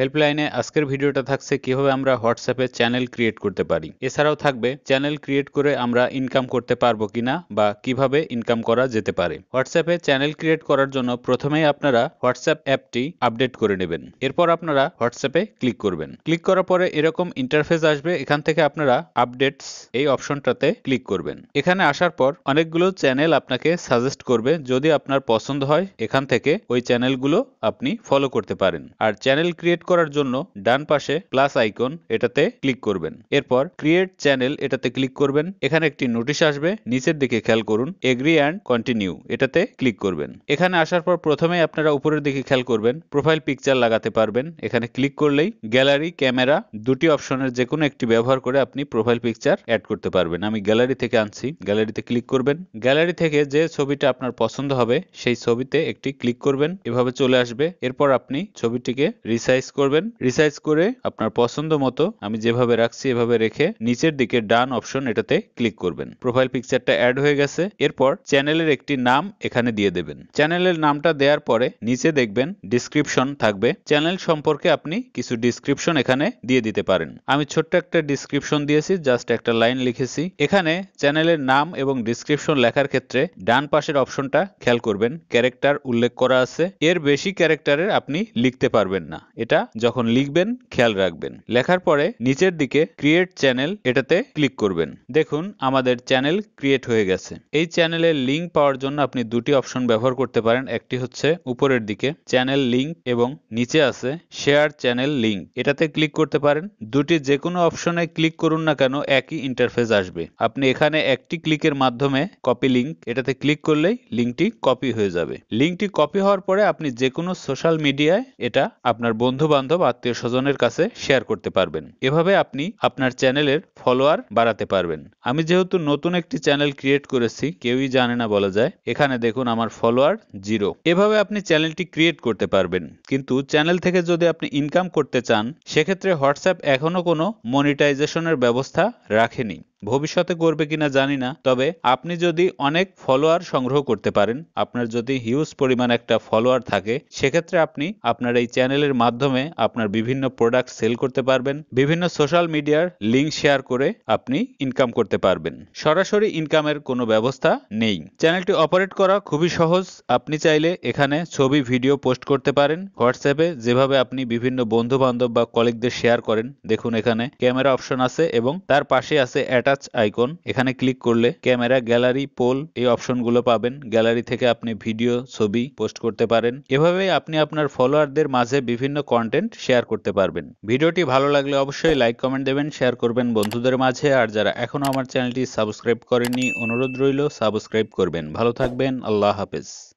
হেল্পলাইনে আজকের ভিডিওটা থাকছে কিভাবে আমরা হোয়াটসঅ্যাপে চ্যানেল ক্রিয়েট করতে পারি এছাড়াও থাকবে চ্যানেল ক্রিয়েট করে আমরা ইনকাম করতে পারবো কিনা বা কিভাবে ইনকাম করা যেতে পারে হোয়াটসঅ্যাপে চ্যানেল ক্রিয়েট করার জন্য প্রথমেই আপনারা হোয়াটসঅ্যাপ অ্যাপটি আপডেট করে নেবেন এরপর আপনারা হোয়াটসঅ্যাপে ক্লিক করবেন ক্লিক করার পরে এরকম ইন্টারফেস আসবে এখান থেকে আপনারা আপডেটস এই অপশনটাতে ক্লিক করবেন এখানে আসার পর অনেকগুলো চ্যানেল আপনাকে সাজেস্ট করবে যদি আপনার পছন্দ হয় এখান থেকে ওই চ্যানেলগুলো আপনি ফলো করতে পারেন আর চ্যানেল ক্রিয়েট করার জন্য ডান পাশে প্লাস আইকন এটাতে ক্লিক করবেন এরপর ক্রিয়েট চ্যানেল এটাতে ক্লিক করবেন এখানে একটি নোটিশ আসবে নিচের দিকে খেয়াল করুন এগ্রি অ্যান্ড কন্টিনিউ এটাতে ক্লিক করবেন এখানে আসার পর প্রথমে আপনারা উপরের দিকে খেয়াল করবেন প্রোফাইল পিকচার লাগাতে পারবেন এখানে ক্লিক করলেই গ্যালারি ক্যামেরা দুটি অপশনের যে কোনো একটি ব্যবহার করে আপনি প্রোফাইল পিকচার অ্যাড করতে পারবেন আমি গ্যালারি থেকে আনছি গ্যালারিতে ক্লিক করবেন গ্যালারি থেকে যে ছবিটা আপনার পছন্দ হবে সেই ছবিতে একটি ক্লিক করবেন এভাবে চলে আসবে এরপর আপনি ছবিটিকে রিসাইজ করবেন রিসাইজ করে আপনার পছন্দ মতো আমি যেভাবে রাখছি এভাবে রেখে নিচের দিকে ডান অপশন এটাতে ক্লিক করবেন প্রোফাইল পিকচারটা অ্যাড হয়ে গেছে এরপর চ্যানেলের একটি নাম এখানে দিয়ে দেবেন চ্যানেলের নামটা দেওয়ার পরে নিচে দেখবেন ডিসক্রিপশন থাকবে চ্যানেল সম্পর্কে আপনি কিছু ডিসক্রিপশন এখানে দিয়ে দিতে পারেন আমি ছোট্ট একটা ডিসক্রিপশন দিয়েছি জাস্ট একটা লাইন লিখেছি এখানে চ্যানেলের নাম এবং ডিসক্রিপশন লেখার ক্ষেত্রে ডান পাশের অপশনটা খেয়াল করবেন ক্যারেক্টার উল্লেখ করা আছে এর বেশি ক্যারেক্টারের আপনি লিখতে পারবেন না এটা যখন লিখবেন খেয়াল রাখবেন লেখার পরে নিচের দিকে ক্রিয়েট চ্যানেল এটাতে ক্লিক করবেন দেখুন আমাদের চ্যানেল ক্রিয়েট হয়ে গেছে এই চ্যানেলের লিঙ্ক পাওয়ার জন্য আপনি দুটি অপশন ব্যবহার করতে পারেন একটি হচ্ছে উপরের দিকে চ্যানেল লিঙ্ক এবং নিচে আছে শেয়ার চ্যানেল লিঙ্ক এটাতে ক্লিক করতে পারেন দুটি যে কোনো অপশনে ক্লিক করুন না কেন একই ইন্টারফেস আসবে আপনি এখানে একটি ক্লিকের মাধ্যমে কপি লিঙ্ক এটাতে ক্লিক করলেই লিঙ্কটি কপি হয়ে যাবে লিঙ্কটি কপি হওয়ার পরে আপনি যে কোনো সোশ্যাল মিডিয়ায় এটা আপনার বন্ধু বন্ধুবান্ধব আত্মীয় স্বজনের কাছে শেয়ার করতে পারবেন এভাবে আপনি আপনার চ্যানেলের ফলোয়ার বাড়াতে পারবেন আমি যেহেতু নতুন একটি চ্যানেল ক্রিয়েট করেছি কেউই জানে না বলা যায় এখানে দেখুন আমার ফলোয়ার জিরো এভাবে আপনি চ্যানেলটি ক্রিয়েট করতে পারবেন কিন্তু চ্যানেল থেকে যদি আপনি ইনকাম করতে চান সেক্ষেত্রে হোয়াটসঅ্যাপ এখনও কোনো মনিটাইজেশনের ব্যবস্থা রাখেনি ভবিষ্যতে করবে কিনা জানি না তবে আপনি যদি অনেক ফলোয়ার সংগ্রহ করতে পারেন আপনার যদি হিউজ পরিমাণ একটা ফলোয়ার থাকে সেক্ষেত্রে আপনি আপনার এই চ্যানেলের মাধ্যমে আপনার বিভিন্ন প্রোডাক্ট সেল করতে পারবেন বিভিন্ন সোশ্যাল মিডিয়ার লিঙ্ক শেয়ার করে আপনি ইনকাম করতে পারবেন সরাসরি ইনকামের কোনো ব্যবস্থা নেই চ্যানেলটি অপারেট করা খুবই সহজ আপনি চাইলে এখানে ছবি ভিডিও পোস্ট করতে পারেন হোয়াটসঅ্যাপে যেভাবে আপনি বিভিন্ন বন্ধু বান্ধব বা কলিগদের শেয়ার করেন দেখুন এখানে ক্যামেরা অপশন আছে এবং তার পাশে আছে অ্যাড অ্যাটাচ আইকন এখানে ক্লিক করলে ক্যামেরা গ্যালারি পোল এই অপশনগুলো পাবেন গ্যালারি থেকে আপনি ভিডিও ছবি পোস্ট করতে পারেন এভাবে আপনি আপনার ফলোয়ারদের মাঝে বিভিন্ন কন্টেন্ট শেয়ার করতে পারবেন ভিডিওটি ভালো লাগলে অবশ্যই লাইক কমেন্ট দেবেন শেয়ার করবেন বন্ধুদের মাঝে আর যারা এখনো আমার চ্যানেলটি সাবস্ক্রাইব করেননি অনুরোধ রইল সাবস্ক্রাইব করবেন ভালো থাকবেন আল্লাহ হাফেজ